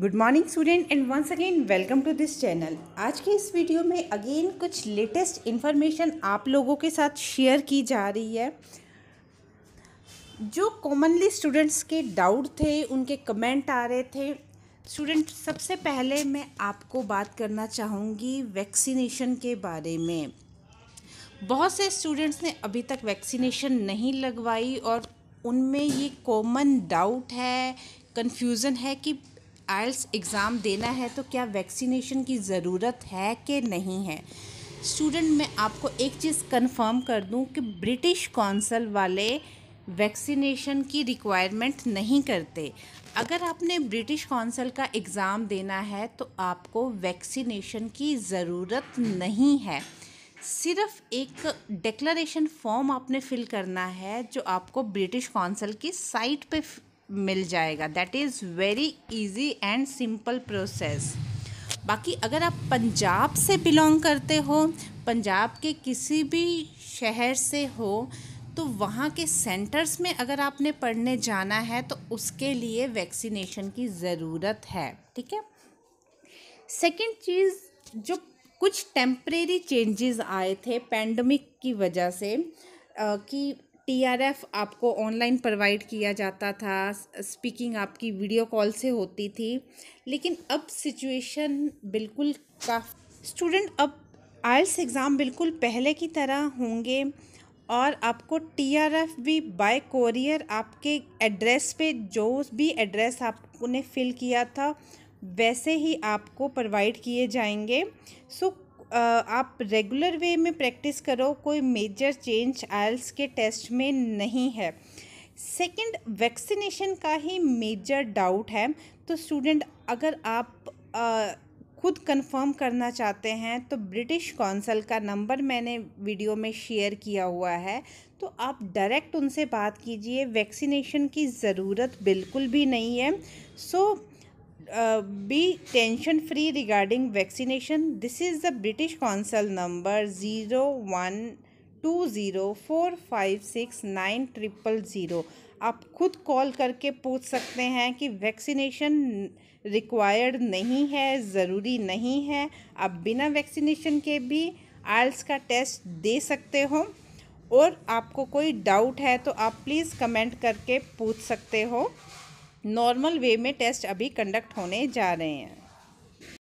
good morning student and once again welcome to this channel आज के इस video में अगेन कुछ लेटेस्ट इन्फॉर्मेशन आप लोगों के साथ शेयर की जा रही है जो कॉमनली स्टूडेंट्स के डाउट थे उनके कमेंट आ रहे थे स्टूडेंट सबसे पहले मैं आपको बात करना चाहूँगी वैक्सीनेशन के बारे में बहुत से स्टूडेंट्स ने अभी तक वैक्सीनेशन नहीं लगवाई और उनमें ये कॉमन डाउट है कन्फ्यूज़न है कि आइल्स एग्ज़ाम देना है तो क्या वैक्सीनेशन की ज़रूरत है कि नहीं है स्टूडेंट मैं आपको एक चीज़ कंफर्म कर दूं कि ब्रिटिश कौंसल वाले वैक्सीनेशन की रिक्वायरमेंट नहीं करते अगर आपने ब्रिटिश कौंसल का एग्ज़ाम देना है तो आपको वैक्सीनेशन की ज़रूरत नहीं है सिर्फ एक डिक्लेरेशन फॉर्म आपने फिल करना है जो आपको ब्रिटिश कौंसल की साइट पे मिल जाएगा that is very easy and simple process बाकी अगर आप पंजाब से बिलोंग करते हो पंजाब के किसी भी शहर से हो तो वहाँ के सेंटर्स में अगर आपने पढ़ने जाना है तो उसके लिए वैक्सीनेशन की ज़रूरत है ठीक है सेकंड चीज़ जो कुछ टेम्परेरी चेंजेस आए थे पैंडमिक की वजह से कि टीआरएफ आपको ऑनलाइन प्रोवाइड किया जाता था स्पीकिंग आपकी वीडियो कॉल से होती थी लेकिन अब सिचुएशन बिल्कुल काफ़ी स्टूडेंट अब आयल्स एग्ज़ाम बिल्कुल पहले की तरह होंगे और आपको टीआरएफ भी बाय कोरियर आपके एड्रेस पे जो भी एड्रेस आपने फिल किया था वैसे ही आपको प्रोवाइड किए जाएंगे सो आप रेगुलर वे में प्रैक्टिस करो कोई मेजर चेंज आयल्स के टेस्ट में नहीं है सेकंड वैक्सीनेशन का ही मेजर डाउट है तो स्टूडेंट अगर आप खुद कंफर्म करना चाहते हैं तो ब्रिटिश कौंसल का नंबर मैंने वीडियो में शेयर किया हुआ है तो आप डायरेक्ट उनसे बात कीजिए वैक्सीनेशन की ज़रूरत बिल्कुल भी नहीं है सो so, be tension free regarding vaccination this is the British Council number zero one two zero four five six nine triple zero आप खुद कॉल करके पूछ सकते हैं कि वैक्सीनेशन रिक्वायर्ड नहीं है ज़रूरी नहीं है आप बिना वैक्सीनेशन के भी आयल्स का टेस्ट दे सकते हो और आपको कोई डाउट है तो आप प्लीज़ कमेंट करके पूछ सकते हो नॉर्मल वे में टेस्ट अभी कंडक्ट होने जा रहे हैं